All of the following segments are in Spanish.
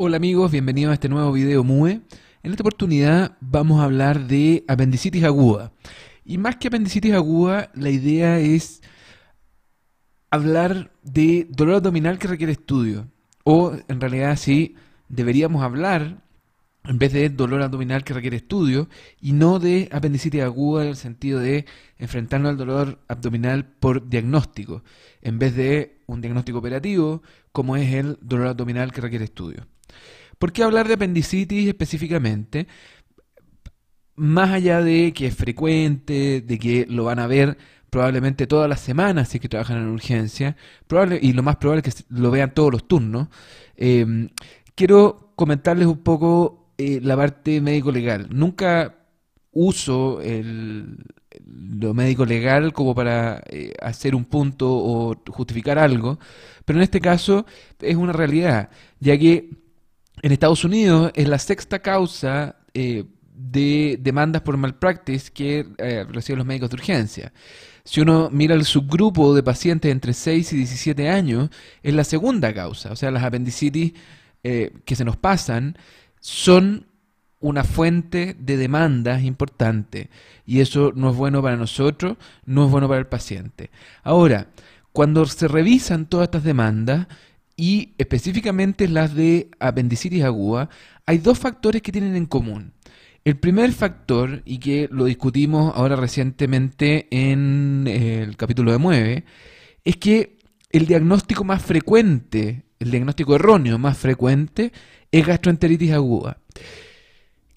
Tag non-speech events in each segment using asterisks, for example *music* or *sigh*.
Hola amigos, bienvenidos a este nuevo video MUE. En esta oportunidad vamos a hablar de apendicitis aguda. Y más que apendicitis aguda, la idea es hablar de dolor abdominal que requiere estudio. O en realidad sí, deberíamos hablar en vez de dolor abdominal que requiere estudio y no de apendicitis aguda en el sentido de enfrentarnos al dolor abdominal por diagnóstico, en vez de un diagnóstico operativo como es el dolor abdominal que requiere estudio. ¿Por qué hablar de apendicitis específicamente? Más allá de que es frecuente, de que lo van a ver probablemente todas las semanas si es que trabajan en urgencia, probable, y lo más probable es que lo vean todos los turnos, em, quiero comentarles un poco eh, la parte médico-legal. Nunca uso el, lo médico legal como para eh, hacer un punto o justificar algo, pero en este caso es una realidad, ya que en Estados Unidos es la sexta causa eh, de demandas por malpractice que eh, reciben los médicos de urgencia. Si uno mira el subgrupo de pacientes entre 6 y 17 años, es la segunda causa. O sea, las apendicitis eh, que se nos pasan son una fuente de demandas importante y eso no es bueno para nosotros, no es bueno para el paciente. Ahora, cuando se revisan todas estas demandas, y específicamente las de apendicitis ah, aguda, hay dos factores que tienen en común. El primer factor, y que lo discutimos ahora recientemente en el capítulo de 9, es que el diagnóstico más frecuente, el diagnóstico erróneo más frecuente, es gastroenteritis aguda.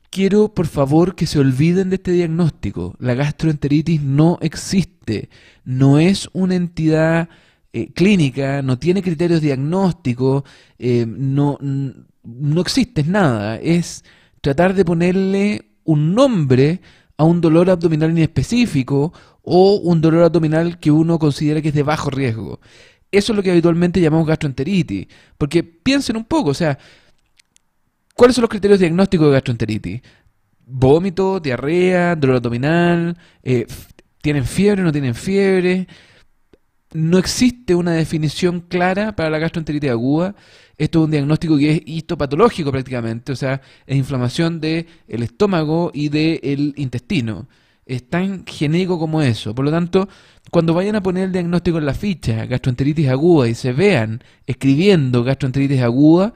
Quiero, por favor, que se olviden de este diagnóstico. La gastroenteritis no existe, no es una entidad eh, clínica, no tiene criterios diagnósticos, eh, no, existe nada. Es tratar de ponerle un nombre a un dolor abdominal inespecífico o un dolor abdominal que uno considera que es de bajo riesgo. Eso es lo que habitualmente llamamos gastroenteritis. Porque piensen un poco, o sea, ¿cuáles son los criterios diagnósticos de gastroenteritis? Vómito, diarrea, dolor abdominal, eh, ¿tienen fiebre o no tienen fiebre? No existe una definición clara para la gastroenteritis aguda. Esto es un diagnóstico que es histopatológico prácticamente, o sea, es inflamación del el estómago y del intestino. Es tan genérico como eso. Por lo tanto, cuando vayan a poner el diagnóstico en la ficha, gastroenteritis aguda, y se vean escribiendo gastroenteritis aguda,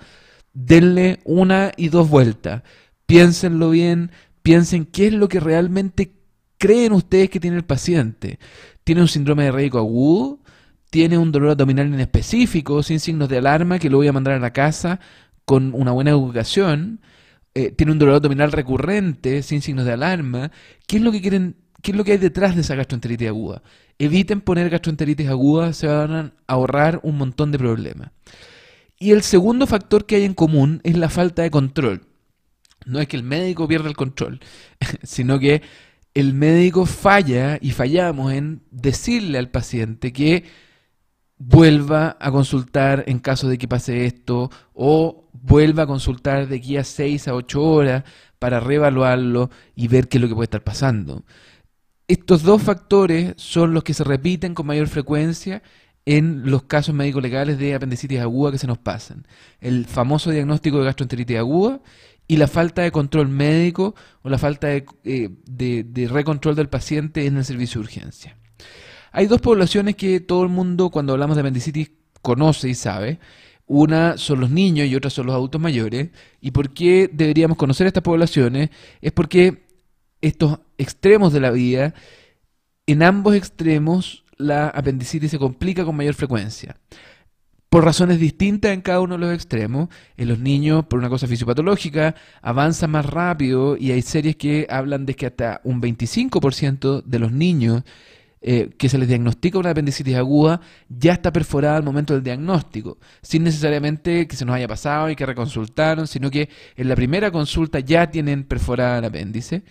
denle una y dos vueltas. Piénsenlo bien, piensen qué es lo que realmente creen ustedes que tiene el paciente. ¿Tiene un síndrome de rédico agudo? tiene un dolor abdominal en específico, sin signos de alarma, que lo voy a mandar a la casa con una buena educación, eh, tiene un dolor abdominal recurrente, sin signos de alarma, ¿qué es lo que quieren, qué es lo que hay detrás de esa gastroenteritis aguda? Eviten poner gastroenteritis aguda, se van a ahorrar un montón de problemas. Y el segundo factor que hay en común es la falta de control. No es que el médico pierda el control, *laughs* sino que el médico falla y fallamos en decirle al paciente que vuelva a consultar en caso de que pase esto o vuelva a consultar de aquí a 6 a 8 horas para reevaluarlo y ver qué es lo que puede estar pasando. Estos dos factores son los que se repiten con mayor frecuencia en los casos médicos legales de apendicitis aguda que se nos pasan. El famoso diagnóstico de gastroenteritis aguda y la falta de control médico o la falta de, eh, de recontrol del paciente en el servicio de urgencia. Hay dos poblaciones que todo el mundo cuando hablamos de apendicitis conoce y sabe. Una son los niños y otra son los adultos mayores. ¿Y por qué deberíamos conocer estas poblaciones? Es porque estos extremos de la vida, en ambos extremos la apendicitis se complica con mayor frecuencia. Por razones distintas en cada uno de los extremos, en los niños, por una cosa fisiopatológica, avanza más rápido y hay series que hablan de que hasta un 25% de los niños eh, que se les diagnostica una apendicitis aguda ya está perforada al momento del diagnóstico, sin necesariamente que se nos haya pasado y que reconsultaron, sino que en la primera consulta ya tienen perforada el apéndice.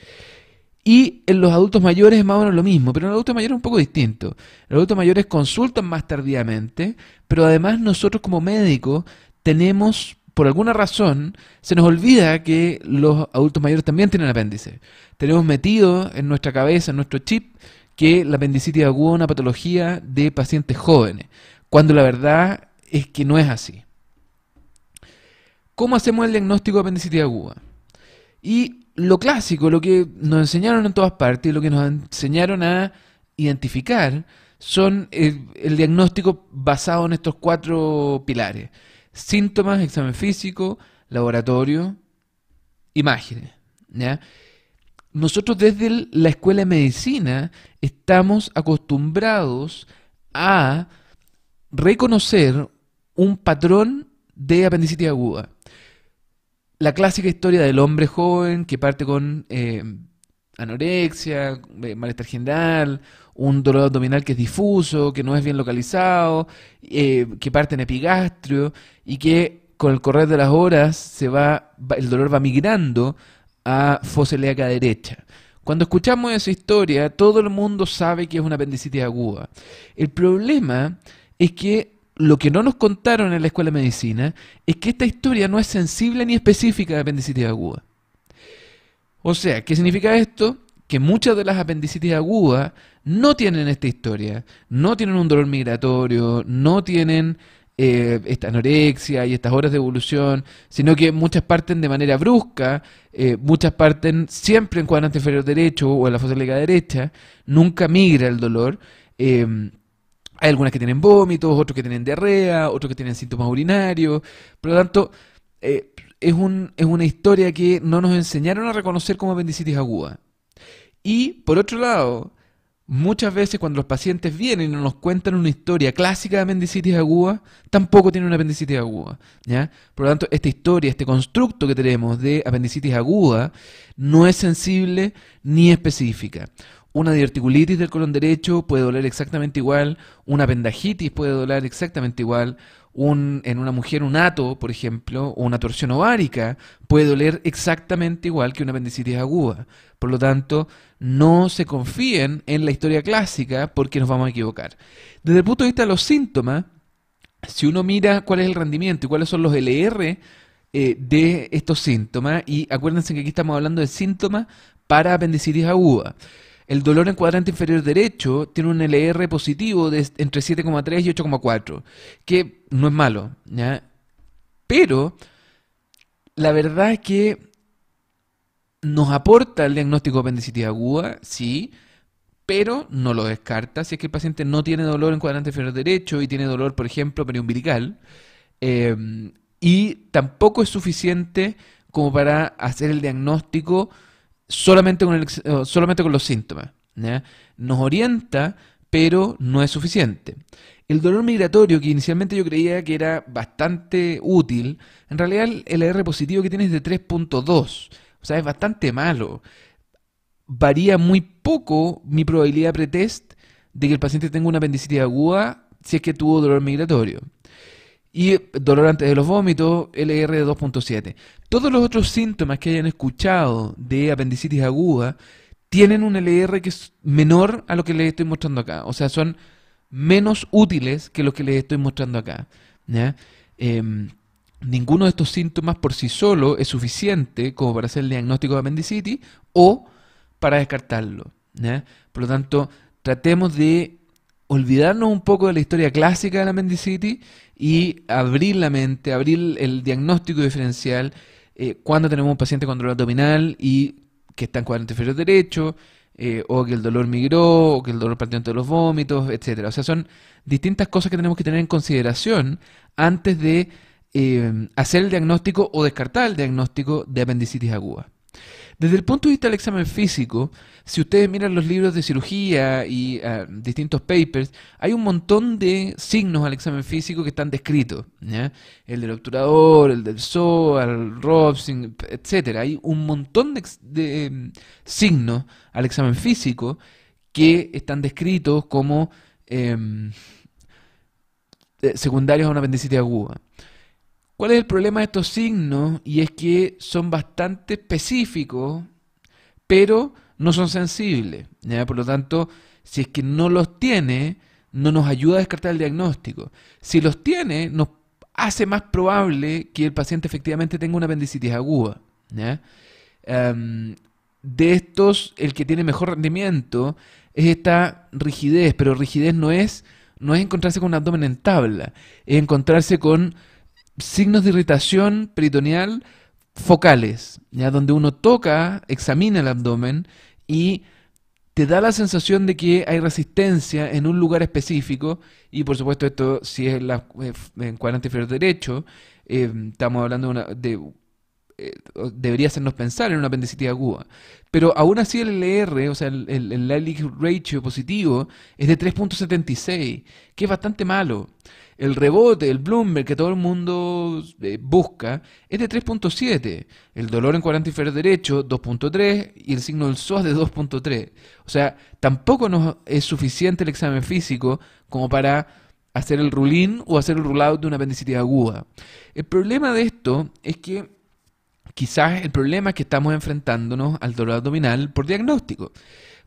Y en los adultos mayores es más o menos lo mismo, pero en los adultos mayores es un poco distinto. Los adultos mayores consultan más tardíamente, pero además nosotros como médicos tenemos por alguna razón se nos olvida que los adultos mayores también tienen apéndice. Tenemos metido en nuestra cabeza, en nuestro chip, que la apendicitis aguda es una patología de pacientes jóvenes, cuando la verdad es que no es así. ¿Cómo hacemos el diagnóstico de apendicitis aguda? Y lo clásico, lo que nos enseñaron en todas partes, lo que nos enseñaron a identificar, son el, diagnóstico basado en estos cuatro pilares. Síntomas, examen físico, laboratorio, imágenes. ¿ya? nosotros desde la escuela de medicina estamos acostumbrados a reconocer un patrón de apendicitis aguda. La clásica historia del hombre joven que parte con eh, anorexia, eh, malestar general, un dolor abdominal que es difuso, que no es bien localizado, eh, que parte en epigastrio y que con el correr de las horas se va, el dolor va migrando a Foseleaca derecha. Cuando escuchamos esa historia, todo el mundo sabe que es una apendicitis aguda. El problema es que lo que no nos contaron en la escuela de medicina es que esta historia no es sensible ni específica de apendicitis aguda. O sea, ¿qué significa esto? Que muchas de las apendicitis agudas no tienen esta historia, no tienen un dolor migratorio, no tienen eh, esta anorexia y estas horas de evolución, sino que muchas parten de manera brusca, eh, muchas parten siempre en cuadrante inferior derecho o en la fosa ligada derecha, nunca migra el dolor. Eh, hay algunas que tienen vómitos, otros que tienen diarrea, otros que tienen síntomas urinarios. Por lo tanto, es, es una historia que no nos enseñaron a reconocer como apendicitis aguda. Y por otro lado, Muchas veces cuando los pacientes vienen y nos cuentan una historia clásica de apendicitis aguda, tampoco tienen una apendicitis aguda. ¿ya? Por lo tanto, esta historia, este constructo que tenemos de apendicitis aguda, no es sensible ni específica. Una diverticulitis del colon derecho puede doler exactamente igual, una appendagitis puede doler exactamente igual, un, en una mujer un ato, por ejemplo, o una torsión ovárica, puede doler exactamente igual que una apendicitis aguda. Por lo tanto, no se confíen en la historia clásica porque nos vamos a equivocar. Desde el punto de vista de los síntomas, si uno mira cuál es el rendimiento y cuáles son los LR eh, de estos síntomas, y acuérdense que aquí estamos hablando de síntomas para apendicitis aguda. El dolor en cuadrante inferior derecho tiene un LR positivo de entre 7,3 y 8,4, que no es malo, Pero la verdad es que nos aporta el diagnóstico de apendicitis aguda, sí, pero no lo descarta si es que el paciente no tiene dolor en cuadrante inferior derecho y tiene dolor, por ejemplo, periumbilical. Em, y tampoco es suficiente como para hacer el diagnóstico solamente con, el, eh, solamente con los síntomas. Nos orienta, pero no es suficiente. El dolor migratorio, que inicialmente yo creía que era bastante útil, en realidad el R positivo que tiene es de 3.2, o sea, es bastante malo. Varía muy poco mi probabilidad pretest de que el paciente tenga una apendicitis aguda si es que tuvo dolor migratorio y dolor antes de los vómitos, LR de 2.7. Todos los otros síntomas que hayan escuchado de apendicitis aguda tienen un LR que es menor a lo que les estoy mostrando acá. O sea, son menos útiles que lo que les estoy mostrando acá. Em, ninguno de estos síntomas por sí solo es suficiente como para hacer el diagnóstico de apendicitis o para descartarlo. Por lo tanto, tratemos de olvidarnos un poco de la historia clásica de la mendicity y abrir la mente, abrir el diagnóstico diferencial eh, cuando tenemos un paciente con dolor abdominal y que está en cuadrante inferior derecho, eh, o que el dolor migró, o que el dolor partió de los vómitos, etcétera. O sea, son distintas cosas que tenemos que tener en consideración antes de eh, hacer el diagnóstico o descartar el diagnóstico de apendicitis aguda. Desde el punto de vista del examen físico, si ustedes miran los libros de cirugía y ah, distintos papers, hay un montón de signos al examen físico que están descritos. El del obturador, el del SOA, el Robson, etc. Hay un montón de, em, signos al examen físico que están descritos como em, eh, secundarios a una apendicitis aguda. ¿Cuál es el problema de estos signos? Y es que son bastante específicos, pero no son sensibles. Por lo tanto, si es que no los tiene, no nos ayuda a descartar el diagnóstico. Si los tiene, nos hace más probable que el paciente efectivamente tenga una apendicitis aguda. Em, de estos, el que tiene mejor rendimiento es esta rigidez, pero rigidez no es, no es encontrarse con un abdomen en tabla, es encontrarse con signos de irritación peritoneal focales, ya donde uno toca, examina el abdomen y te da la sensación de que hay resistencia en un lugar específico y por supuesto esto si es la, eh, en cuadrante inferior derecho, eh, estamos hablando de eh, debería hacernos pensar en una apendicitis aguda. Pero aún así el LR, o sea, el, el, ratio positivo, es de 3.76, que es bastante malo. El rebote, el Bloomberg que todo el mundo eh, busca, es de 3.7. El dolor en cuadrante inferior derecho, 2.3. Y el signo del SOAS de 2.3. O sea, tampoco nos es suficiente el examen físico como para hacer el rulín o hacer el rulado de una apendicitis aguda. El problema de esto es que quizás el problema es que estamos enfrentándonos al dolor abdominal por diagnóstico.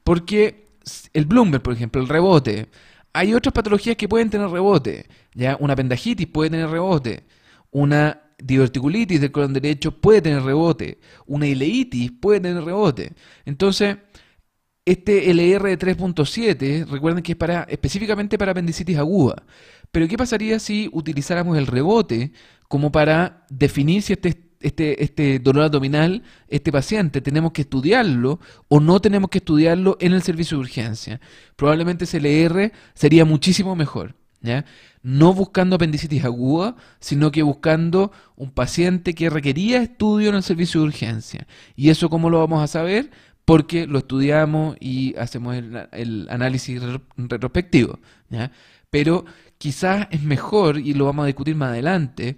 Porque el Bloomberg, por ejemplo, el rebote, hay otras patologías que pueden tener rebote. ¿ya? Una pendagitis puede tener rebote. Una diverticulitis del colon derecho puede tener rebote. Una ileitis puede tener rebote. Entonces, este LR de 3.7, recuerden que es para, específicamente para apendicitis aguda. Pero ¿qué pasaría si utilizáramos el rebote como para definir si este este, este, dolor abdominal, este paciente, tenemos que estudiarlo o no tenemos que estudiarlo en el servicio de urgencia. Probablemente CLR sería muchísimo mejor. ¿Ya? No buscando apendicitis aguda, sino que buscando un paciente que requería estudio en el servicio de urgencia. ¿Y eso cómo lo vamos a saber? Porque lo estudiamos y hacemos el, análisis retrospectivo. Pero quizás es mejor, y lo vamos a discutir más adelante,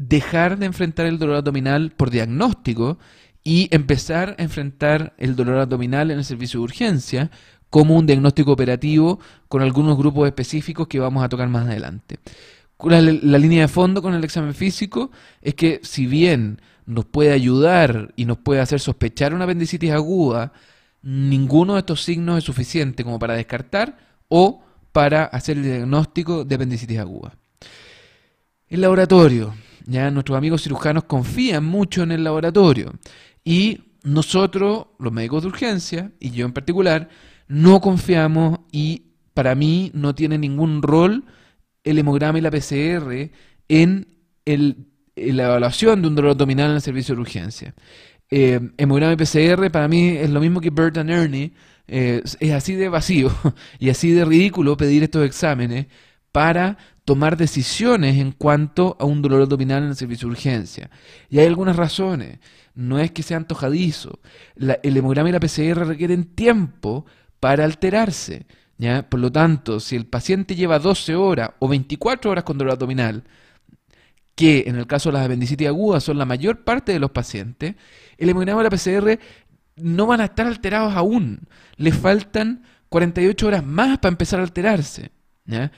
dejar de enfrentar el dolor abdominal por diagnóstico y empezar a enfrentar el dolor abdominal en el servicio de urgencia como un diagnóstico operativo con algunos grupos específicos que vamos a tocar más adelante. La, línea de fondo con el examen físico es que si bien nos puede ayudar y nos puede hacer sospechar una apendicitis aguda, ninguno de estos signos es suficiente como para descartar o para hacer el diagnóstico de apendicitis aguda. El laboratorio. ¿ya? Nuestros amigos cirujanos confían mucho en el laboratorio y nosotros, los médicos de urgencia, y yo en particular, no confiamos y para mí no tiene ningún rol el hemograma y la PCR en, la evaluación de un dolor abdominal en el servicio de urgencia. Eh, hemograma y PCR para mí es lo mismo que Bert and Ernie, eh, es así de vacío *laughs* y así de ridículo pedir estos exámenes para tomar decisiones en cuanto a un dolor abdominal en el servicio de urgencia. Y hay algunas razones. No es que sea antojadizo. el hemograma y la PCR requieren tiempo para alterarse. ¿ya? Por lo tanto, si el paciente lleva 12 horas o 24 horas con dolor abdominal, que en el caso de las apendicitis agudas son la mayor parte de los pacientes, el hemograma y la PCR no van a estar alterados aún. le faltan 48 horas más para empezar a alterarse. ¿ya?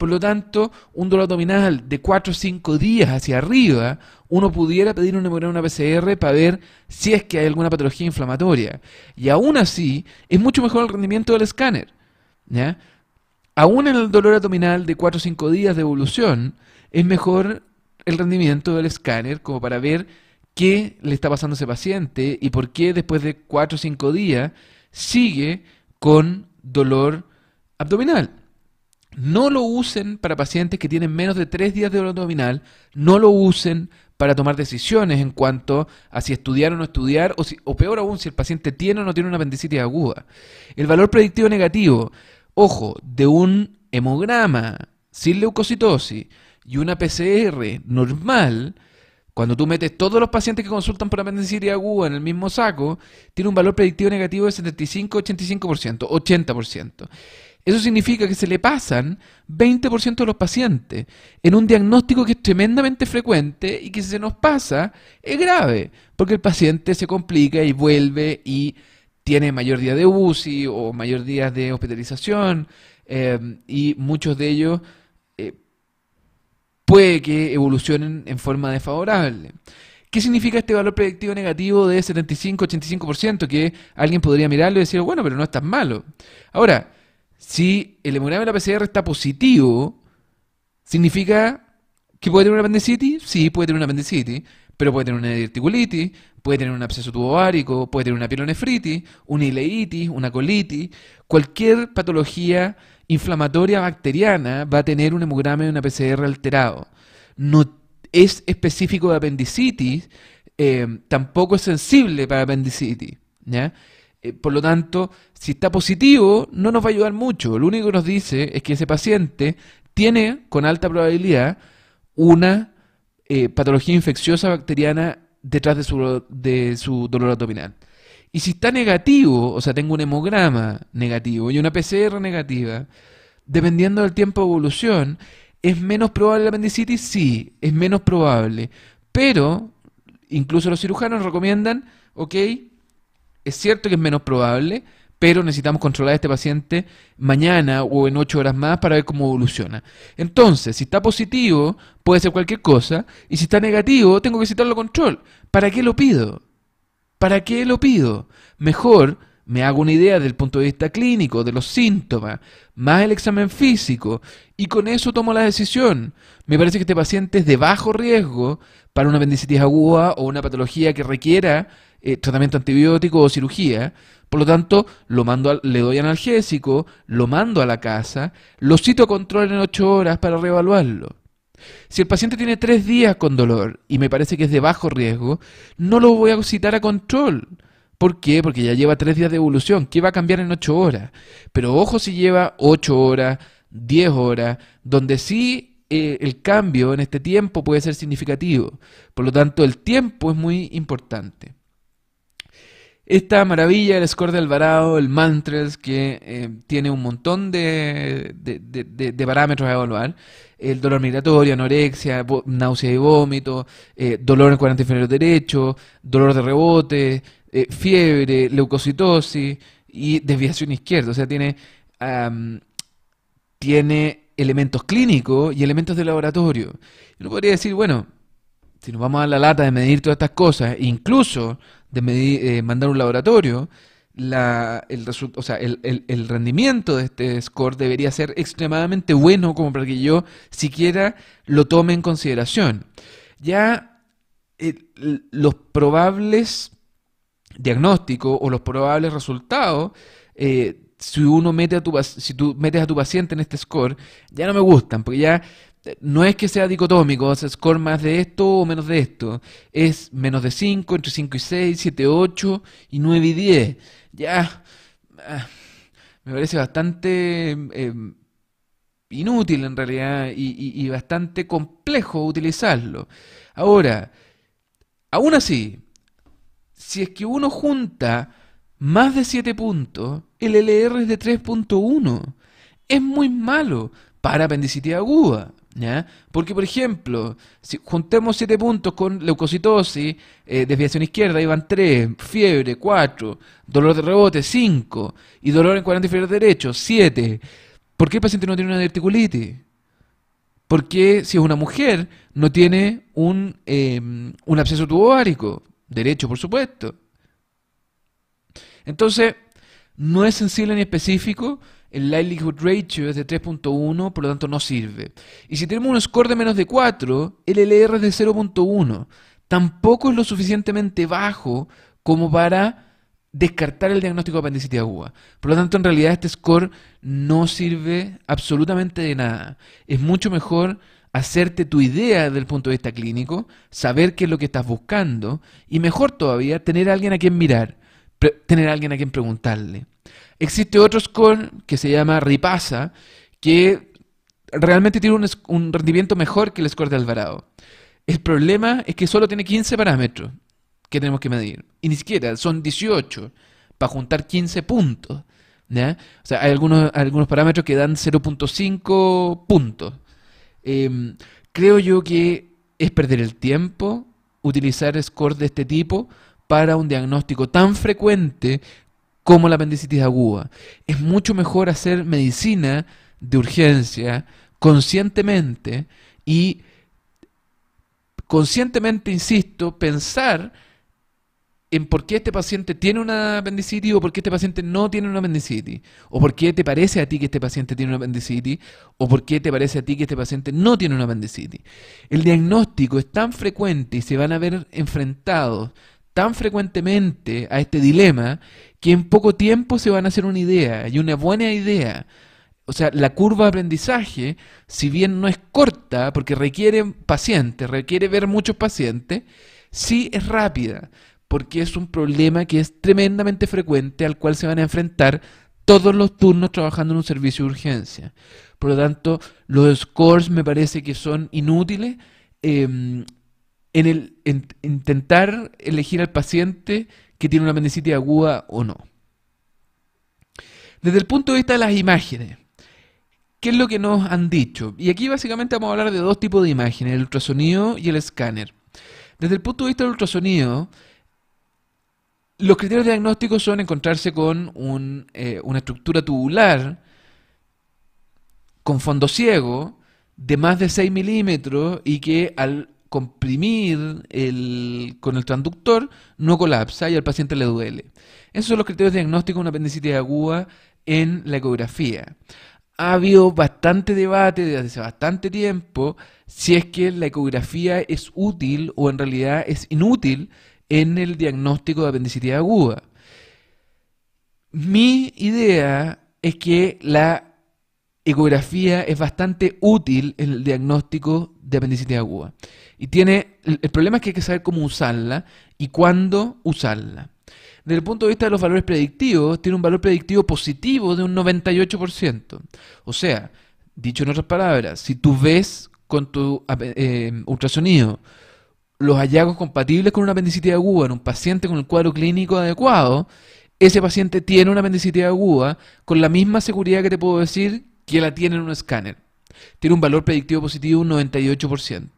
Por lo tanto, un dolor abdominal de 4 o 5 días hacia arriba, uno pudiera pedir una, una PCR para ver si es que hay alguna patología inflamatoria. Y aún así, es mucho mejor el rendimiento del escáner. ¿ya? Aún en el dolor abdominal de 4 o 5 días de evolución, es mejor el rendimiento del escáner como para ver qué le está pasando a ese paciente y por qué después de 4 o 5 días sigue con dolor abdominal. No lo usen para pacientes que tienen menos de tres días de dolor abdominal, no lo usen para tomar decisiones en cuanto a si estudiar o no estudiar, o, o peor aún, si el paciente tiene o no tiene una apendicitis aguda. El valor predictivo negativo, ojo, de un hemograma sin leucocitosis y una PCR normal, cuando tú metes todos los pacientes que consultan por apendicitis aguda en el mismo saco, tiene un valor predictivo negativo de 75-85%, 80%. Eso significa que se le pasan 20% de los pacientes en un diagnóstico que es tremendamente frecuente y que si se nos pasa es grave, porque el paciente se complica y vuelve y tiene mayor día de UCI o mayor día de hospitalización em, y muchos de ellos eh, puede que evolucionen en forma desfavorable. ¿Qué significa este valor predictivo negativo de 75-85%? Que alguien podría mirarlo y decir, bueno, pero no es tan malo. Ahora, si el hemograma de la PCR está positivo, significa que puede tener una apendicitis, sí, puede tener una apendicitis, pero puede tener una diverticulitis, puede tener un absceso tubovárico, puede tener una pielonefritis, una ileitis, una colitis, cualquier patología inflamatoria bacteriana va a tener un hemograma de una PCR alterado. No es específico de apendicitis, eh, tampoco es sensible para apendicitis. ¿ya? Eh, por lo tanto, si está positivo, no nos va a ayudar mucho. Lo único que nos dice es que ese paciente tiene con alta probabilidad una eh, patología infecciosa bacteriana detrás de su, de su dolor abdominal. Y si está negativo, o sea, tengo un hemograma negativo y una PCR negativa, dependiendo del tiempo de evolución, ¿es menos probable la apendicitis? Sí, es menos probable. Pero incluso los cirujanos recomiendan, ok, es cierto que es menos probable, pero necesitamos controlar a este paciente mañana o en ocho horas más para ver cómo evoluciona. Entonces, si está positivo, puede ser cualquier cosa, y si está negativo, tengo que citarlo a control. ¿Para qué lo pido? ¿Para qué lo pido? Mejor me hago una idea del punto de vista clínico, de los síntomas, más el examen físico, y con eso tomo la decisión. Me parece que este paciente es de bajo riesgo para una apendicitis aguda o una patología que requiera eh, tratamiento antibiótico o cirugía. Por lo tanto, lo mando le doy analgésico, lo mando a la casa, lo cito a control en 8 horas para reevaluarlo. Si el paciente tiene 3 días con dolor y me parece que es de bajo riesgo, no lo voy a citar a control. ¿Por qué? Porque ya lleva 3 días de evolución. ¿Qué va a cambiar en 8 horas? Pero ojo si lleva 8 horas, 10 horas, donde sí eh, el cambio en este tiempo puede ser significativo. Por lo tanto, el tiempo es muy importante. Esta maravilla, el score de Alvarado, el Mantras, que eh, tiene un montón de, de, de, parámetros a evaluar. El dolor migratorio, anorexia, náusea y vómito, eh, dolor en cuadrante inferior derecho, dolor de rebote, eh, fiebre, leucocitosis y desviación izquierda. O sea, tiene, tiene elementos clínicos y elementos de laboratorio. Uno podría decir, bueno, si nos vamos a la lata de medir todas estas cosas, incluso de medir, eh, mandar un laboratorio, el, rendimiento de este score debería ser extremadamente bueno como para que yo siquiera lo tome en consideración. Ya eh, los probables diagnósticos o los probables resultados, eh, si uno mete a tu, si tú metes a tu paciente en este score, ya no me gustan, porque ya no es que sea dicotómico, o sea, score más de esto o menos de esto. Es menos de 5, entre 5 y 6, 7, 8 y 9 y 10. Ya, ah, me parece bastante em, inútil en realidad y, y bastante complejo utilizarlo. Ahora, aún así, si es que uno junta más de 7 puntos, el LR es de 3.1. Es muy malo para apendicitis aguda. Porque, por ejemplo, si juntemos siete puntos con leucocitosis, eh, desviación izquierda, iban 3, fiebre 4, dolor de rebote 5 y dolor en cuadrante inferior derecho 7. ¿Por qué el paciente no tiene una diverticulitis? ¿Por qué si es una mujer no tiene un, em, un absceso tuboárico? Derecho, por supuesto. Entonces, no es sensible ni específico, el likelihood ratio es de 3.1, por lo tanto no sirve. Y si tenemos un score de menos de 4, el LR es de 0.1. Tampoco es lo suficientemente bajo como para descartar el diagnóstico de apendicitis aguda. Por lo tanto, en realidad este score no sirve absolutamente de nada. Es mucho mejor hacerte tu idea desde el punto de vista clínico, saber qué es lo que estás buscando y mejor todavía tener a alguien a quien mirar, tener a alguien a quien preguntarle. Existe otro score que se llama Ripasa, que realmente tiene un, rendimiento mejor que el score de Alvarado. El problema es que solo tiene 15 parámetros que tenemos que medir. Y ni siquiera, son 18 para juntar 15 puntos. O sea, hay algunos, algunos parámetros que dan 0.5 puntos. Em, creo yo que es perder el tiempo utilizar scores de este tipo para un diagnóstico tan frecuente como la apendicitis aguda. Es mucho mejor hacer medicina de urgencia conscientemente y conscientemente, insisto, pensar en por qué este paciente tiene una apendicitis o por qué este paciente no tiene una apendicitis, o por qué te parece a ti que este paciente tiene una apendicitis, o por qué te parece a ti que este paciente no tiene una apendicitis. El diagnóstico es tan frecuente y se van a ver enfrentados tan frecuentemente a este dilema que en poco tiempo se van a hacer una idea y una buena idea. O sea, la curva de aprendizaje, si bien no es corta, porque requiere pacientes, requiere ver muchos pacientes, sí es rápida, porque es un problema que es tremendamente frecuente al cual se van a enfrentar todos los turnos trabajando en un servicio de urgencia. Por lo tanto, los scores me parece que son inútiles. Em, en el en, intentar elegir al paciente que tiene una apendicitis aguda o no. Desde el punto de vista de las imágenes, ¿qué es lo que nos han dicho? Y aquí básicamente vamos a hablar de dos tipos de imágenes, el ultrasonido y el escáner. Desde el punto de vista del ultrasonido, los criterios diagnósticos son encontrarse con eh, una estructura tubular con fondo ciego de más de 6 milímetros y que al comprimir con el transductor no colapsa y al paciente le duele. Esos son los criterios de diagnóstico de una apendicitis aguda en la ecografía. Ha habido bastante debate desde hace bastante tiempo si es que la ecografía es útil o en realidad es inútil en el diagnóstico de apendicitis aguda. Mi idea es que la ecografía es bastante útil en el diagnóstico de apendicitis aguda. Y tiene, el problema es que hay que saber cómo usarla y cuándo usarla. Desde el punto de vista de los valores predictivos, tiene un valor predictivo positivo de un 98%. O sea, dicho en otras palabras, si tú ves con tu eh, ultrasonido los hallazgos compatibles con una apendicitis aguda en un paciente con el cuadro clínico adecuado, ese paciente tiene una apendicitis aguda con la misma seguridad que te puedo decir que la tiene en un escáner tiene un valor predictivo positivo un 98%.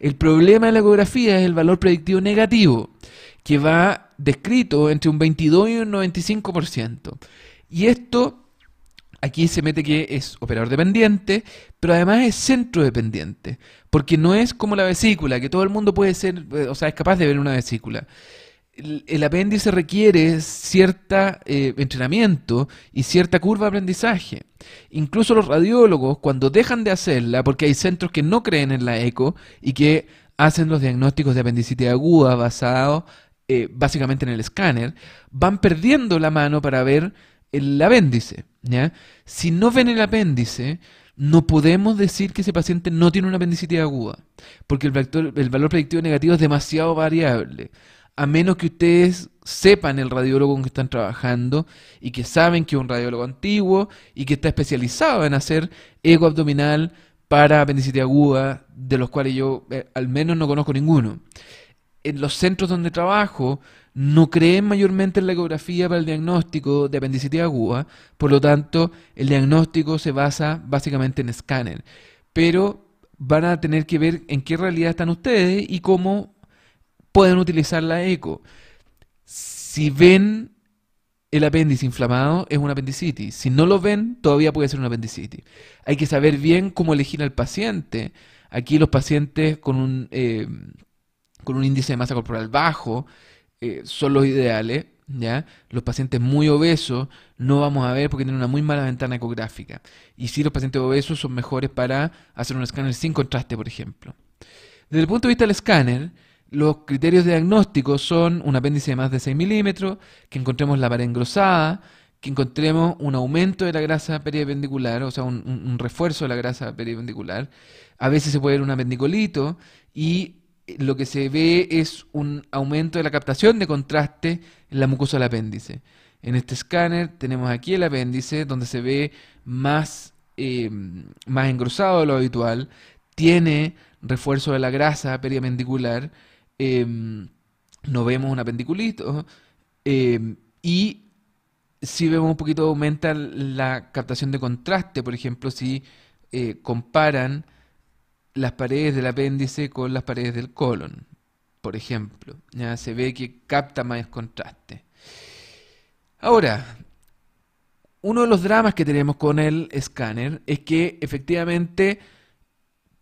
El problema de la ecografía es el valor predictivo negativo, que va descrito entre un 22 y un 95%. Y esto, aquí se mete que es operador dependiente, pero además es centro dependiente, porque no es como la vesícula, que todo el mundo puede ser, eh, o sea, es capaz de ver una vesícula el, apéndice requiere cierto eh, entrenamiento y cierta curva de aprendizaje. Incluso los radiólogos, cuando dejan de hacerla, porque hay centros que no creen en la eco y que hacen los diagnósticos de apendicitis aguda basados eh, básicamente en el escáner, van perdiendo la mano para ver el apéndice. Si no ven el apéndice, no podemos decir que ese paciente no tiene una apendicitis aguda, porque el valor predictivo negativo es demasiado variable a menos que ustedes sepan el radiólogo con que están trabajando y que saben que es un radiólogo antiguo y que está especializado en hacer eco abdominal para apendicitis aguda, de los cuales yo eh, al menos no conozco ninguno. En los centros donde trabajo no creen mayormente en la ecografía para el diagnóstico de apendicitis aguda, por lo tanto el diagnóstico se basa básicamente en escáner, pero van a tener que ver en qué realidad están ustedes y cómo pueden utilizar la eco. Si ven el apéndice inflamado, es una apendicitis. Si no lo ven, todavía puede ser una apendicitis. Hay que saber bien cómo elegir al paciente. Aquí los pacientes con un, eh, con un índice de masa corporal bajo eh, son los ideales. ¿Ya? Los pacientes muy obesos no vamos a ver porque tienen una muy mala ventana ecográfica. Y sí, los pacientes obesos son mejores para hacer un escáner sin contraste, por ejemplo. Desde el punto de vista del escáner, los criterios diagnósticos son un apéndice de más de 6 milímetros, que encontremos la pared engrosada, que encontremos un aumento de la grasa periapendicular, o sea, un, refuerzo de la grasa periapendicular. A veces se puede ver un apendicolito y lo que se ve es un aumento de la captación de contraste en la mucosa del apéndice. En este escáner tenemos aquí el apéndice donde se ve más, eh, más engrosado de lo habitual, tiene refuerzo de la grasa periapendicular Em, no vemos un apendiculito em, y si vemos un poquito aumenta la captación de contraste, por ejemplo, si eh, comparan las paredes del apéndice con las paredes del colon, por ejemplo, ya se ve que capta más contraste. Ahora, uno de los dramas que tenemos con el escáner es que efectivamente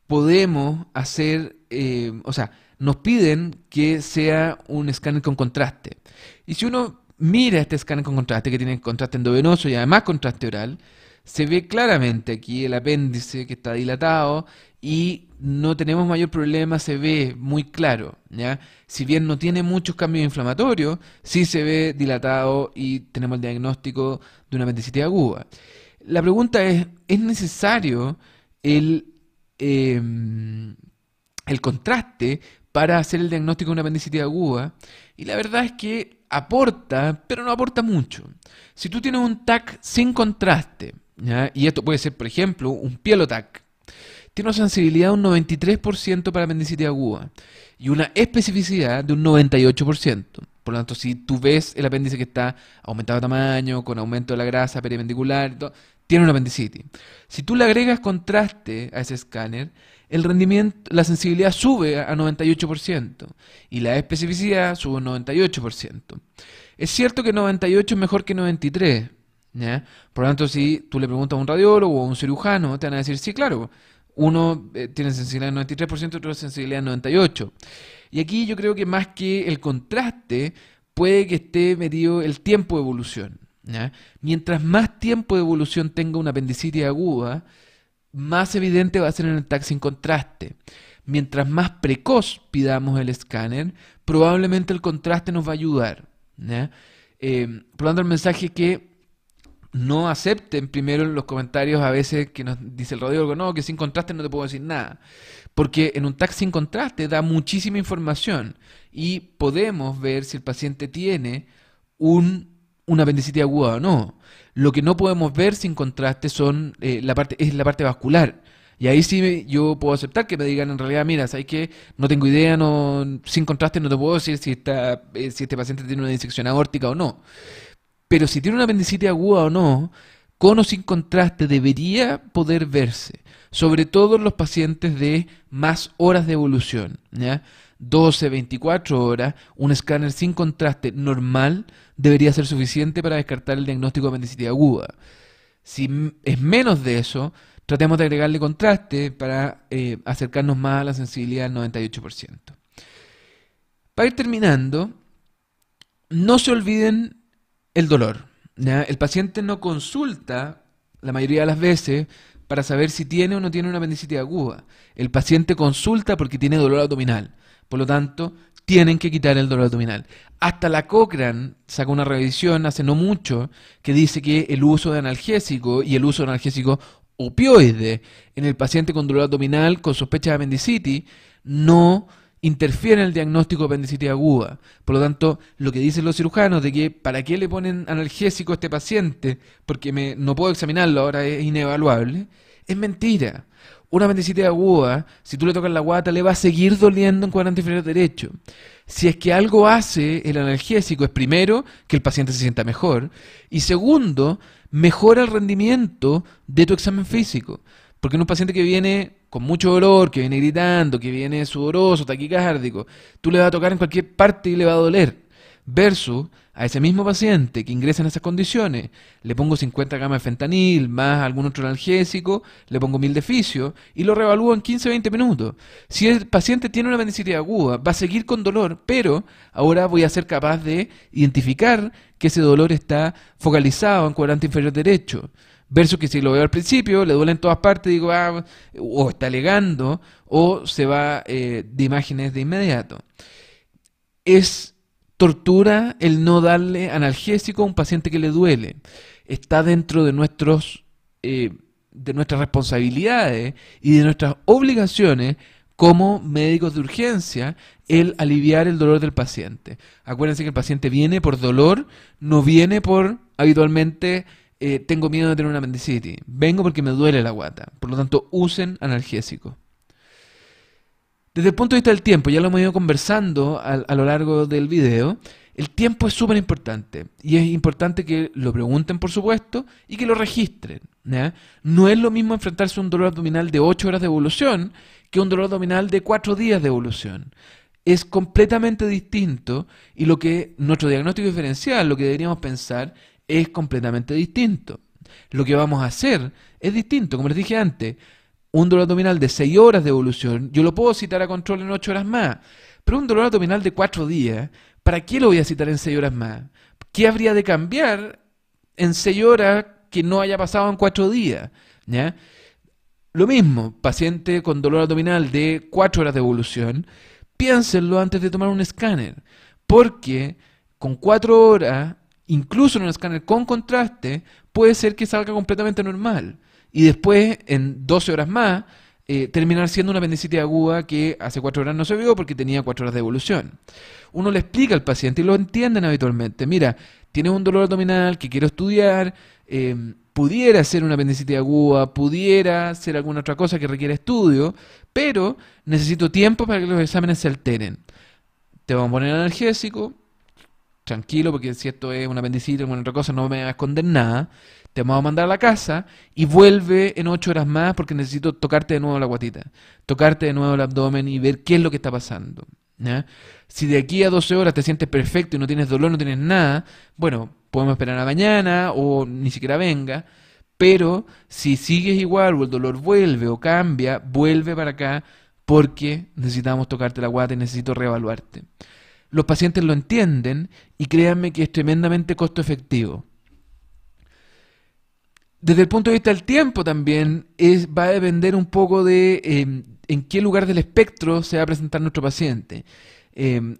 podemos hacer, em, o sea, nos piden que sea un escáner con contraste. Y si uno mira este escáner con contraste, que tiene contraste endovenoso y además contraste oral, se ve claramente aquí el apéndice que está dilatado y no tenemos mayor problema, se ve muy claro. ¿ya? Si bien no tiene muchos cambios inflamatorios, sí se ve dilatado y tenemos el diagnóstico de una apendicitis aguda. La pregunta es, ¿es necesario el em, contraste para hacer el diagnóstico de una apendicitis aguda y la verdad es que aporta, pero no aporta mucho. Si tú tienes un TAC sin contraste, y esto puede ser, por ejemplo, un TAC tiene una sensibilidad de un 93% para apendicitis aguda y una especificidad de un 98%. Por lo tanto, si tú ves el apéndice que está aumentado de tamaño, con aumento de la grasa perivendicular, tiene una apendicitis. Si tú le agregas contraste a ese escáner, el rendimiento, la sensibilidad sube a 98% y la especificidad sube a 98%. Es cierto que 98 es mejor que 93. Por lo tanto, si tú le preguntas a un radiólogo o a un cirujano, te van a decir, sí, claro, uno eh, tiene sensibilidad en 93%, otro sensibilidad en 98%. Y aquí yo creo que más que el contraste, puede que esté medido el tiempo de evolución. Mientras más tiempo de evolución tenga una apendicitis aguda, más evidente va a ser en el tag sin contraste. Mientras más precoz pidamos el escáner, probablemente el contraste nos va a ayudar. Probando eh, por el mensaje que no acepten primero los comentarios a veces que nos dice el Rodrigo, no, que sin contraste no te puedo decir nada. Porque en un tag sin contraste da muchísima información y podemos ver si el paciente tiene un una apendicitis aguda o no. Lo que no podemos ver sin contraste son, eh, la parte, es la parte vascular. Y ahí sí yo puedo aceptar que me digan en realidad, mira, ¿sabes qué? No tengo idea, no, sin contraste no te puedo decir si, está, eh, si este paciente tiene una disección aórtica o no. Pero si tiene una apendicitis aguda o no, con o sin contraste debería poder verse, sobre todo en los pacientes de más horas de evolución. ¿ya? 12, 24 horas, un escáner sin contraste normal debería ser suficiente para descartar el diagnóstico de apendicitis aguda. Si es menos de eso, tratemos de agregarle contraste para eh, acercarnos más a la sensibilidad del 98%. Para ir terminando, no se olviden el dolor. El paciente no consulta la mayoría de las veces para saber si tiene o no tiene una apendicitis aguda. El paciente consulta porque tiene dolor abdominal. Por lo tanto, tienen que quitar el dolor abdominal. Hasta la Cochrane sacó una revisión hace no mucho que dice que el uso de analgésico y el uso de analgésico opioide en el paciente con dolor abdominal con sospecha de apendicitis no interfiere en el diagnóstico de apendicitis aguda. Por lo tanto, lo que dicen los cirujanos de que para qué le ponen analgésico a este paciente, porque me, no puedo examinarlo, ahora es inevaluable, es mentira. Una de aguda, si tú le tocas la guata, le va a seguir doliendo en cuadrante inferior derecho. Si es que algo hace el analgésico, es primero que el paciente se sienta mejor y segundo, mejora el rendimiento de tu examen físico. Porque en un paciente que viene con mucho dolor, que viene gritando, que viene sudoroso, taquicárdico, tú le vas a tocar en cualquier parte y le va a doler. Versus a ese mismo paciente que ingresa en esas condiciones, le pongo 50 gramos de fentanil, más algún otro analgésico, le pongo mil deficios y lo revalúo en 15-20 minutos. Si el paciente tiene una apendicitis aguda, va a seguir con dolor, pero ahora voy a ser capaz de identificar que ese dolor está focalizado en cuadrante inferior derecho. Versus que si lo veo al principio, le duele en todas partes, digo, ah, o está legando, o se va eh, de imágenes de inmediato. Es tortura el no darle analgésico a un paciente que le duele. Está dentro de nuestros eh, de nuestras responsabilidades y de nuestras obligaciones como médicos de urgencia el aliviar el dolor del paciente. Acuérdense que el paciente viene por dolor, no viene por habitualmente eh, tengo miedo de tener una apendicitis, vengo porque me duele la guata. Por lo tanto, usen analgésico desde el punto de vista del tiempo, ya lo hemos ido conversando a, lo largo del video, el tiempo es súper importante y es importante que lo pregunten, por supuesto, y que lo registren. ¿no? es lo mismo enfrentarse a un dolor abdominal de 8 horas de evolución que un dolor abdominal de 4 días de evolución. Es completamente distinto y lo que nuestro diagnóstico diferencial, lo que deberíamos pensar, es completamente distinto. Lo que vamos a hacer es distinto, como les dije antes un dolor abdominal de 6 horas de evolución, yo lo puedo citar a control en 8 horas más, pero un dolor abdominal de 4 días, ¿para qué lo voy a citar en 6 horas más? ¿Qué habría de cambiar en 6 horas que no haya pasado en 4 días? Lo mismo, paciente con dolor abdominal de 4 horas de evolución, piénsenlo antes de tomar un escáner, porque con 4 horas, incluso en un escáner con contraste, puede ser que salga completamente normal y después, en 12 horas más, eh, terminar siendo una apendicitis aguda que hace cuatro horas no se vio porque tenía cuatro horas de evolución. Uno le explica al paciente y lo entienden habitualmente. Mira, tienes un dolor abdominal que quiero estudiar, eh, pudiera ser una apendicitis aguda, pudiera ser alguna otra cosa que requiera estudio, pero necesito tiempo para que los exámenes se alteren. Te vamos a poner analgésico, tranquilo, porque si esto es una apendicitis o alguna otra cosa, no me va a esconder nada te vamos a mandar a la casa y vuelve en ocho horas más porque necesito tocarte de nuevo la guatita, tocarte de nuevo el abdomen y ver qué es lo que está pasando. Si de aquí a 12 horas te sientes perfecto y no tienes dolor, no tienes nada, bueno, podemos esperar a mañana o ni siquiera venga, pero si sigues igual o el dolor vuelve o cambia, vuelve para acá porque necesitamos tocarte la guata y necesito reevaluarte. Los pacientes lo entienden y créanme que es tremendamente costo efectivo. Desde el punto de vista del tiempo también va a depender un poco de em, en qué lugar del espectro se va a presentar nuestro paciente. Em,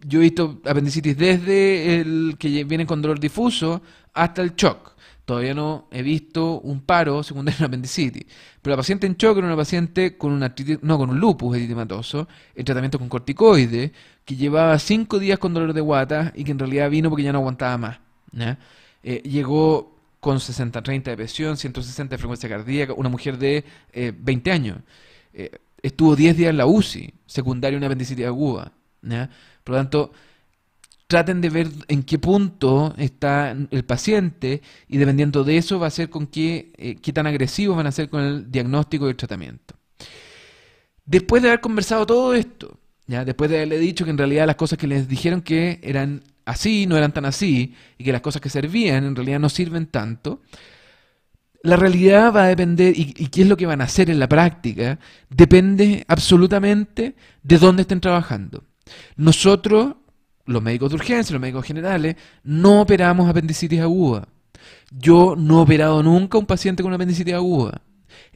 yo he visto apendicitis desde el que viene con dolor difuso hasta el shock. Todavía no he visto un paro secundario a apendicitis. Pero la paciente en shock era una paciente con no con un lupus eritematoso, en tratamiento con corticoides, que llevaba cinco días con dolor de guata y que en realidad vino porque ya no aguantaba más. Eh, llegó con 60, 30 de presión, 160 de frecuencia cardíaca, una mujer de 20 eh, años. Eh, estuvo 10 días en la UCI, secundaria una apendicitis aguda. Por lo tanto, traten de ver en qué punto está el paciente y dependiendo de eso va a ser con qué, eh, qué tan agresivos van a ser con el diagnóstico y el tratamiento. Después de haber conversado todo esto, ya después de haberle dicho que en realidad las cosas que les dijeron que eran así, no eran tan así, y que las cosas que servían en realidad no sirven tanto, la realidad va a depender, y, qué es lo que van a hacer en la práctica, depende absolutamente de dónde estén trabajando. Nosotros, los médicos de urgencia, los médicos generales, no operamos apendicitis aguda. Yo no he operado nunca un paciente con una apendicitis aguda.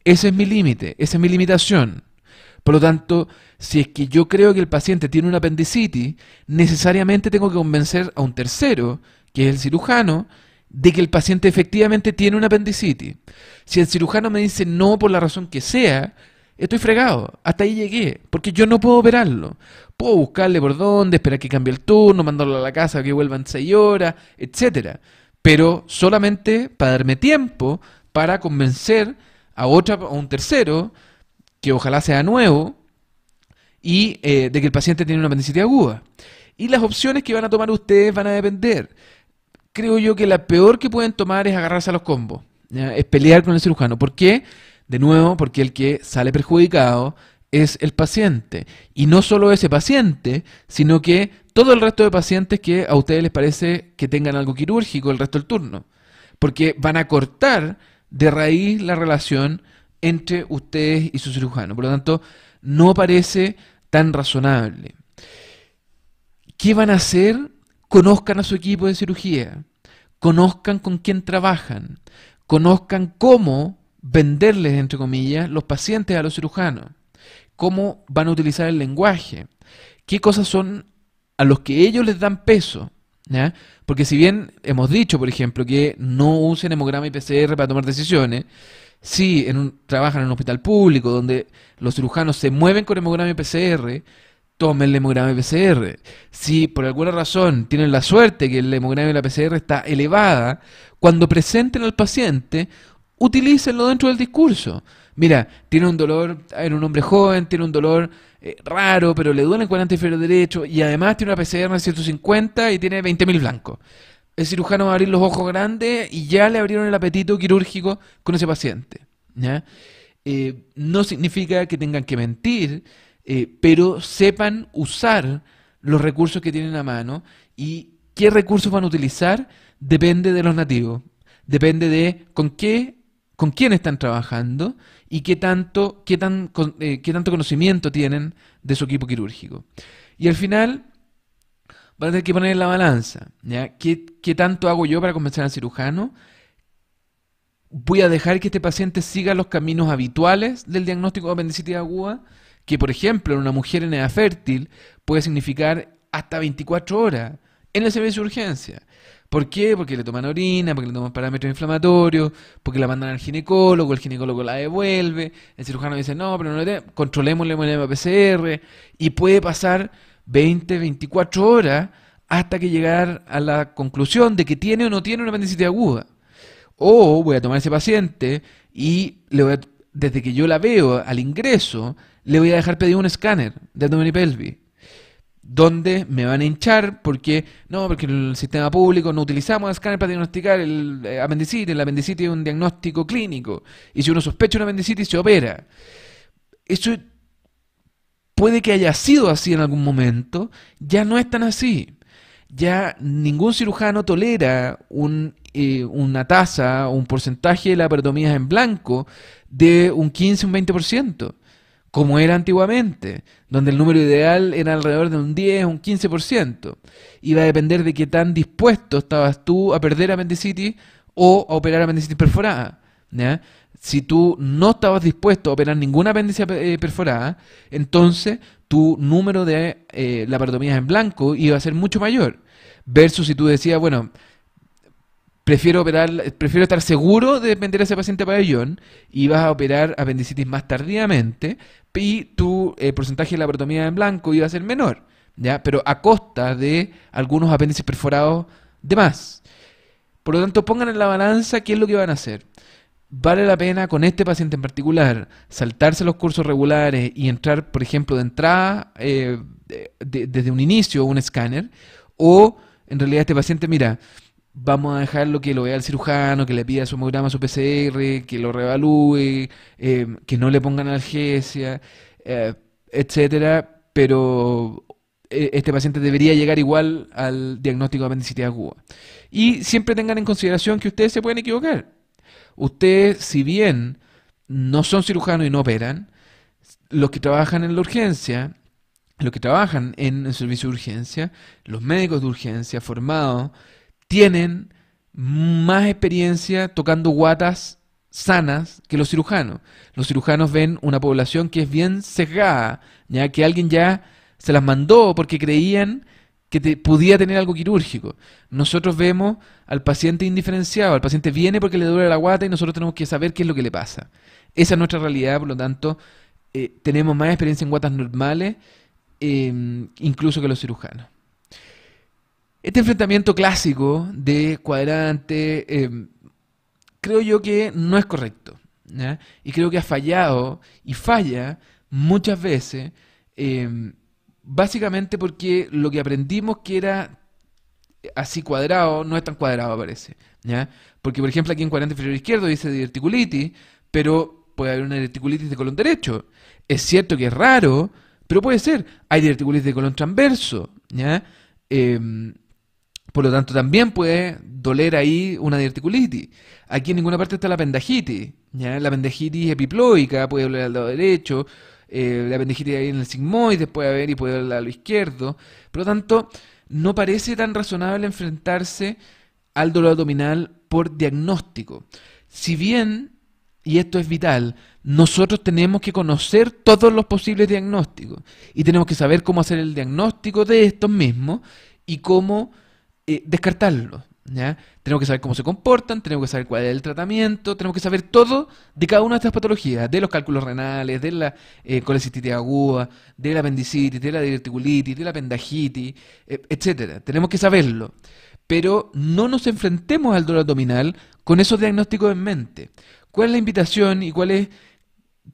Ese es mi límite, esa es mi limitación. Por lo tanto, si es que yo creo que el paciente tiene una apendicitis, necesariamente tengo que convencer a un tercero, que es el cirujano, de que el paciente efectivamente tiene una apendicitis. Si el cirujano me dice no por la razón que sea, estoy fregado, hasta ahí llegué, porque yo no puedo operarlo. Puedo buscarle por dónde, esperar que cambie el turno, mandarlo a la casa que vuelvan seis horas, etcétera. Pero solamente para darme tiempo para convencer a otra, a un tercero, que ojalá sea nuevo, y eh, de que el paciente tiene una apendicitis aguda. Y las opciones que van a tomar ustedes van a depender. Creo yo que la peor que pueden tomar es agarrarse a los combos, es pelear con el cirujano. ¿Por qué? De nuevo, porque el que sale perjudicado es el paciente. Y no solo ese paciente, sino que todo el resto de pacientes que a ustedes les parece que tengan algo quirúrgico el resto del turno. Porque van a cortar de raíz la relación entre ustedes y su cirujano. Por lo tanto, no parece tan razonable. ¿Qué van a hacer? Conozcan a su equipo de cirugía, conozcan con quién trabajan, conozcan cómo venderles, entre comillas, los pacientes a los cirujanos, cómo van a utilizar el lenguaje, qué cosas son a los que ellos les dan peso, porque si bien hemos dicho, por ejemplo, que no usen hemograma y PCR para tomar decisiones, si trabajan en un hospital público donde los cirujanos se mueven con hemograma y PCR, tomen el hemograma y PCR. Si por alguna razón tienen la suerte que el hemograma y la PCR está elevada, cuando presenten al paciente, utilícenlo dentro del discurso. Mira, tiene un dolor, era un hombre joven, tiene un dolor eh, raro, pero le duele el cuadrante inferior derecho y además tiene una PCR de 150 y tiene 20.000 blancos. El cirujano va a abrir los ojos grandes y ya le abrieron el apetito quirúrgico con ese paciente. Eh, no significa que tengan que mentir, eh, pero sepan usar los recursos que tienen a mano y qué recursos van a utilizar depende de los nativos, depende de con qué, con quién están trabajando y qué tanto, eh, qué tanto conocimiento tienen de su equipo quirúrgico. Y al final van a tener que poner en la balanza, ¿ya? ¿Qué, ¿Qué, tanto hago yo para convencer al cirujano? ¿Voy a dejar que este paciente siga los caminos habituales del diagnóstico de apendicitis aguda? Que, por ejemplo, en una mujer en edad fértil puede significar hasta 24 horas en el servicio de urgencia. ¿Por qué? Porque le toman orina, porque le toman parámetros inflamatorios, porque la mandan al ginecólogo, el ginecólogo la devuelve, el cirujano dice, no, pero no le dé, controlémosle PCR, y puede pasar 20, 24 horas hasta que llegar a la conclusión de que tiene o no tiene una apendicitis aguda. O voy a tomar a ese paciente y le desde que yo la veo al ingreso, le voy a dejar pedir un escáner de abdomen y pelvis donde me van a hinchar porque no, porque en el sistema público no utilizamos el escáner para diagnosticar el eh, apendicitis, el apendicitis es un diagnóstico clínico y si uno sospecha una apendicitis se opera. Eso puede que haya sido así en algún momento, ya no es tan así. Ya ningún cirujano tolera eh, una tasa, un porcentaje de la en blanco de un 15, un 20% como era antiguamente, donde el número ideal era alrededor de un 10, un 15%. Iba a depender de qué tan dispuesto estabas tú a perder a o a operar apendicitis perforada. Si tú no estabas dispuesto a operar ninguna apéndice eh, perforada, entonces tu número de la eh, laparotomías en blanco iba a ser mucho mayor. Versus si tú decías, bueno, prefiero operar, prefiero estar seguro de vender a ese paciente a pabellón y vas a operar apendicitis más tardíamente y tu eh, porcentaje de la laparotomía en blanco iba a ser menor, ¿ya? Pero a costa de algunos apéndices perforados de más. Por lo tanto, pongan en la balanza qué es lo que van a hacer. ¿Vale la pena con este paciente en particular saltarse los cursos regulares y entrar, por ejemplo, de entrada, eh, desde un inicio, un escáner? ¿O en realidad este paciente, mira, vamos a dejarlo que lo vea el cirujano, que le pida su homograma, su PCR, que lo revalúe, em, que no le pongan analgesia, eh, etcétera, pero e, este paciente debería llegar igual al diagnóstico de apendicitis aguda. Y siempre tengan en consideración que ustedes se pueden equivocar. Ustedes, si bien no son cirujanos y no operan, los que trabajan en la urgencia, los que trabajan en el servicio de urgencia, los médicos de urgencia formados, tienen más experiencia tocando guatas sanas que los cirujanos. Los cirujanos ven una población que es bien sesgada, ya que alguien ya se las mandó porque creían que te, podía tener algo quirúrgico. Nosotros vemos al paciente indiferenciado, al paciente viene porque le duele la guata y nosotros tenemos que saber qué es lo que le pasa. Esa es nuestra realidad, por lo tanto, eh, tenemos más experiencia en guatas normales, eh, incluso que los cirujanos. Este enfrentamiento clásico de cuadrante em, creo yo que no es correcto. ¿ya? Y creo que ha fallado y falla muchas veces, em, básicamente porque lo que aprendimos que era así cuadrado no es tan cuadrado, parece. ¿ya? Porque, por ejemplo, aquí en cuadrante inferior izquierdo dice diverticulitis, pero puede haber una diverticulitis de colon derecho. Es cierto que es raro, pero puede ser. Hay diverticulitis de colon transverso. ¿ya? Em, por lo tanto, también puede doler ahí una diverticulitis. Aquí en ninguna parte está la pendagitis. ¿ya? La pendagitis epiploica puede doler al lado derecho. Eh, la pendagitis ahí en el sigmoides puede haber y puede doler al lado izquierdo. Por lo tanto, no parece tan razonable enfrentarse al dolor abdominal por diagnóstico. Si bien, y esto es vital, nosotros tenemos que conocer todos los posibles diagnósticos y tenemos que saber cómo hacer el diagnóstico de estos mismos y cómo eh, descartarlos. ¿ya? Tenemos que saber cómo se comportan, tenemos que saber cuál es el tratamiento, tenemos que saber todo de cada una de estas patologías, de los cálculos renales, de la eh, colecistitis aguda, de la apendicitis, de la diverticulitis, de la pendajitis, eh, etcétera. Tenemos que saberlo. Pero no nos enfrentemos al dolor abdominal con esos diagnósticos en mente. ¿Cuál es la invitación y cuál es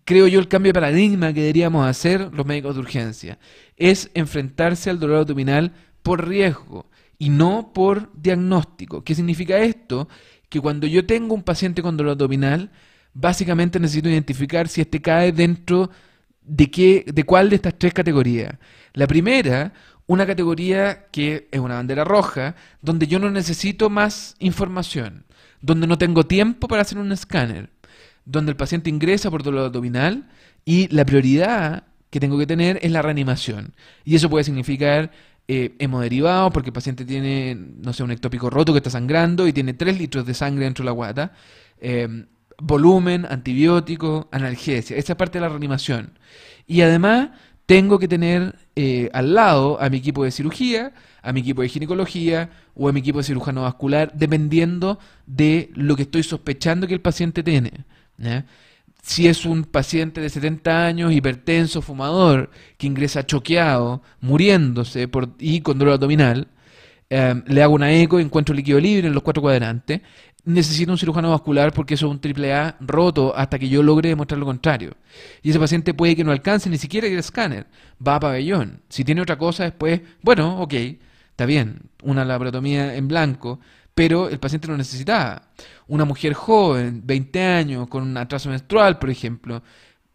creo yo, el cambio de paradigma que deberíamos hacer los médicos de urgencia. Es enfrentarse al dolor abdominal por riesgo y no por diagnóstico. ¿Qué significa esto? Que cuando yo tengo un paciente con dolor abdominal, básicamente necesito identificar si este cae dentro de, qué, de cuál de estas tres categorías. La primera, una categoría que es una bandera roja, donde yo no necesito más información, donde no tengo tiempo para hacer un escáner, donde el paciente ingresa por dolor abdominal y la prioridad que tengo que tener es la reanimación. Y eso puede significar eh, derivado porque el paciente tiene, no sé, un ectópico roto que está sangrando y tiene 3 litros de sangre dentro de la guata. Em, volumen, antibiótico, analgesia. Esa es parte de la reanimación. Y además tengo que tener eh, al lado a mi equipo de cirugía, a mi equipo de ginecología o a mi equipo de cirujano vascular, dependiendo de lo que estoy sospechando que el paciente tiene. ¿eh? si es un paciente de 70 años, hipertenso, fumador, que ingresa choqueado, muriéndose por, y con dolor abdominal, em, le hago una eco, encuentro líquido libre en los cuatro cuadrantes, necesito un cirujano vascular porque eso es un triple A roto hasta que yo logre demostrar lo contrario. Y ese paciente puede que no alcance ni siquiera el escáner, va a pabellón. Si tiene otra cosa después, bueno, ok, está bien, una laparotomía en blanco, pero el paciente lo necesitaba. Una mujer joven, 20 años, con un atraso menstrual, por ejemplo,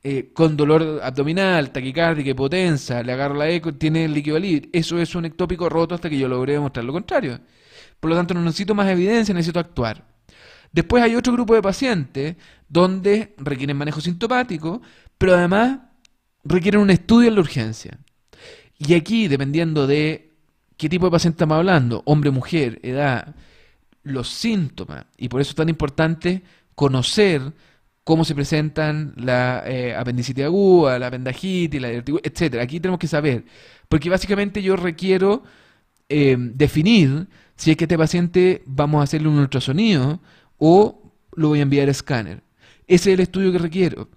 eh, con dolor abdominal, taquicardia, hipotensa, le agarro la eco, tiene líquido libre. Eso es un ectópico roto hasta que yo logré demostrar lo contrario. Por lo tanto, no necesito más evidencia, necesito actuar. Después hay otro grupo de pacientes donde requieren manejo sintomático, pero además requieren un estudio en la urgencia. Y aquí, dependiendo de qué tipo de paciente estamos hablando, hombre, mujer, edad, los síntomas. Y por eso es tan importante conocer cómo se presentan la eh, apendicitis aguda, la apendagitis, la etc. Aquí tenemos que saber, porque básicamente yo requiero eh, definir si es que este paciente vamos a hacerle un ultrasonido o lo voy a enviar a escáner. Ese es el estudio que requiero.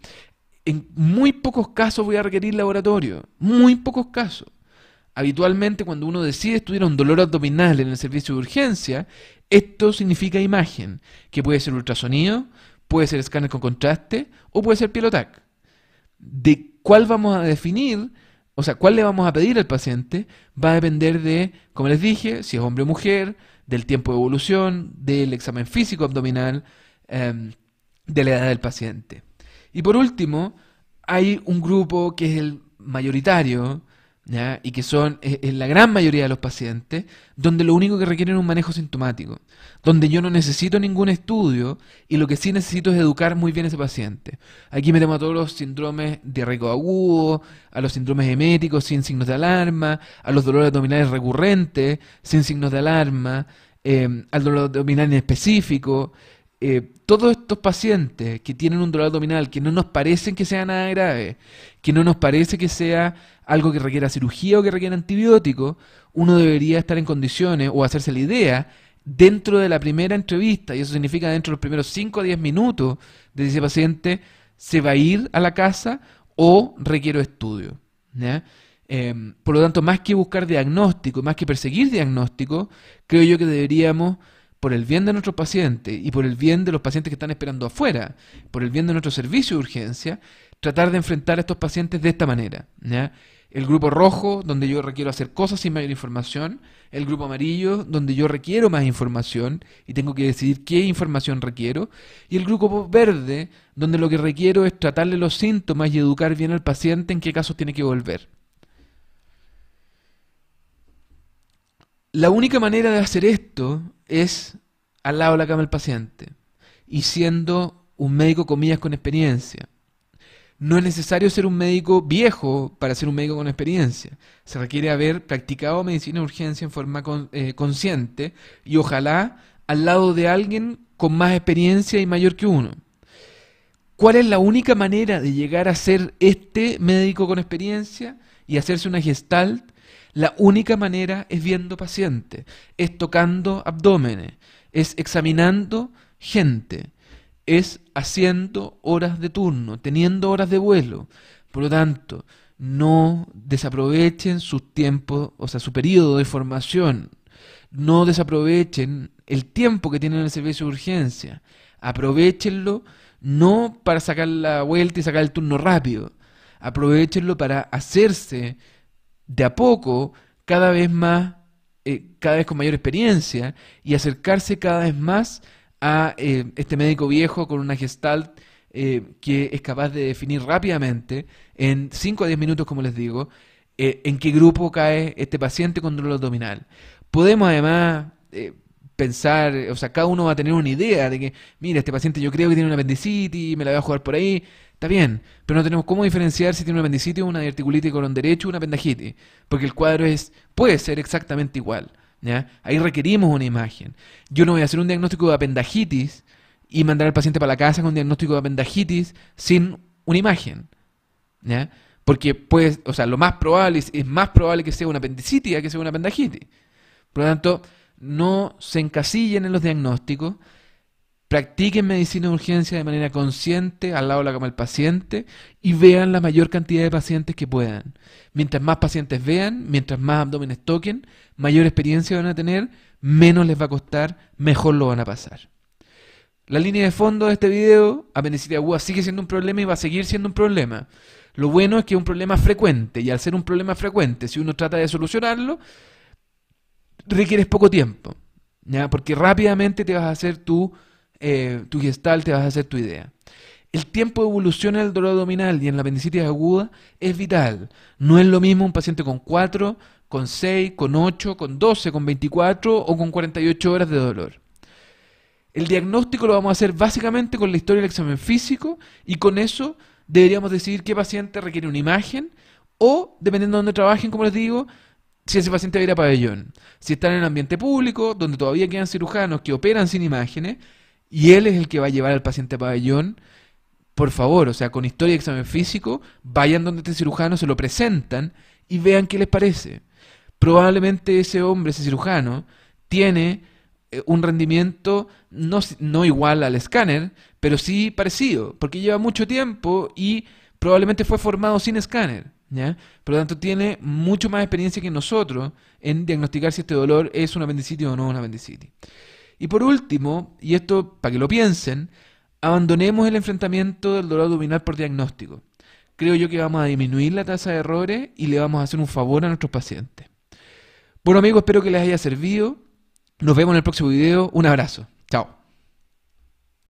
En muy pocos casos voy a requerir laboratorio, muy pocos casos. Habitualmente cuando uno decide estudiar un dolor abdominal en el servicio de urgencia, esto significa imagen, que puede ser ultrasonido, puede ser escáner con contraste o puede ser pielotac. De cuál vamos a definir, o sea, cuál le vamos a pedir al paciente, va a depender de, como les dije, si es hombre o mujer, del tiempo de evolución, del examen físico abdominal, em, de la edad del paciente. Y por último, hay un grupo que es el mayoritario, y que son eh, en la gran mayoría de los pacientes, donde lo único que requieren es un manejo sintomático, donde yo no necesito ningún estudio y lo que sí necesito es educar muy bien a ese paciente. Aquí metemos a todos los síndromes diarreico agudo, a los síndromes heméticos sin signos de alarma, a los dolores abdominales recurrentes sin signos de alarma, em, al dolor abdominal en específico. Eh, todos estos pacientes que tienen un dolor abdominal que no nos parecen que sea nada grave, que no nos parece que sea algo que requiera cirugía o que requiera antibiótico, uno debería estar en condiciones o hacerse la idea dentro de la primera entrevista, y eso significa dentro de los primeros 5 a 10 minutos, de ese paciente se va a ir a la casa o requiere estudio. Em, por lo tanto, más que buscar diagnóstico, más que perseguir diagnóstico, creo yo que deberíamos, por el bien de nuestros pacientes y por el bien de los pacientes que están esperando afuera, por el bien de nuestro servicio de urgencia, tratar de enfrentar a estos pacientes de esta manera el grupo rojo, donde yo requiero hacer cosas sin mayor información, el grupo amarillo, donde yo requiero más información y tengo que decidir qué información requiero, y el grupo verde, donde lo que requiero es tratarle los síntomas y educar bien al paciente en qué casos tiene que volver. La única manera de hacer esto es al lado de la cama del paciente y siendo un médico comillas con experiencia. No es necesario ser un médico viejo para ser un médico con experiencia. Se requiere haber practicado medicina de urgencia en forma eh, consciente y ojalá al lado de alguien con más experiencia y mayor que uno. ¿Cuál es la única manera de llegar a ser este médico con experiencia y hacerse una gestalt? La única manera es viendo pacientes, es tocando abdómenes, es examinando gente es haciendo horas de turno, teniendo horas de vuelo. Por lo tanto, no desaprovechen su tiempo, o sea, su periodo de formación. No desaprovechen el tiempo que tienen en el servicio de urgencia. Aprovechenlo no para sacar la vuelta y sacar el turno rápido. Aprovechenlo para hacerse de a poco cada vez más, eh, cada vez con mayor experiencia y acercarse cada vez más a eh, este médico viejo con una gestalt eh, que es capaz de definir rápidamente, en 5 a 10 minutos, como les digo, eh, en qué grupo cae este paciente con dolor abdominal. Podemos además pensar, o sea, cada uno va a tener una idea de que, mira, este paciente yo creo que tiene una apendicitis, me la voy a jugar por ahí, está bien, pero no tenemos cómo diferenciar si tiene una apendicitis, una diverticulitis colon derecho, una apendagitis, porque el cuadro es puede ser exactamente igual. Ahí requerimos una imagen. Yo no voy a hacer un diagnóstico de apendicitis y mandar al paciente para la casa con un diagnóstico de apendicitis sin una imagen. Porque pues, o sea, lo más probable es, más probable que sea una apendicitis que sea una apendicitis Por lo tanto, no se encasillen en los diagnósticos, Practiquen medicina de urgencia de manera consciente al lado de la cama del paciente y vean la mayor cantidad de pacientes que puedan. Mientras más pacientes vean, mientras más abdómenes toquen, mayor experiencia van a tener, menos les va a costar, mejor lo van a pasar. La línea de fondo de este video, apendicitis aguda sigue siendo un problema y va a seguir siendo un problema. Lo bueno es que es un problema frecuente y al ser un problema frecuente, si uno trata de solucionarlo, requieres poco tiempo, ¿ya? porque rápidamente te vas a hacer tu eh, tu gestal, te vas a hacer tu idea. El tiempo de evolución en el dolor abdominal y en la apendicitis aguda es vital. No es lo mismo un paciente con 4, con 6, con 8, con 12, con 24 o con 48 horas de dolor. El diagnóstico lo vamos a hacer básicamente con la historia del examen físico y con eso deberíamos decidir qué paciente requiere una imagen o, dependiendo de dónde trabajen, como les digo, si ese paciente va a ir a pabellón. Si están en el ambiente público, donde todavía quedan cirujanos que operan sin imágenes, y él es el que va a llevar al paciente a pabellón, por favor, o sea, con historia y examen físico, vayan donde este cirujano, se lo presentan y vean qué les parece. Probablemente ese hombre, ese cirujano, tiene eh, un rendimiento no, igual al escáner, pero sí parecido, porque lleva mucho tiempo y probablemente fue formado sin escáner. ¿Ya? Por lo tanto, tiene mucho más experiencia que nosotros en diagnosticar si este dolor es una apendicitis o no una apendicitis. Y por último, y esto para que lo piensen, abandonemos el enfrentamiento del dolor abdominal por diagnóstico. Creo yo que vamos a disminuir la tasa de errores y le vamos a hacer un favor a nuestros pacientes. Bueno amigos, espero que les haya servido. Nos vemos en el próximo video. Un abrazo. Chao.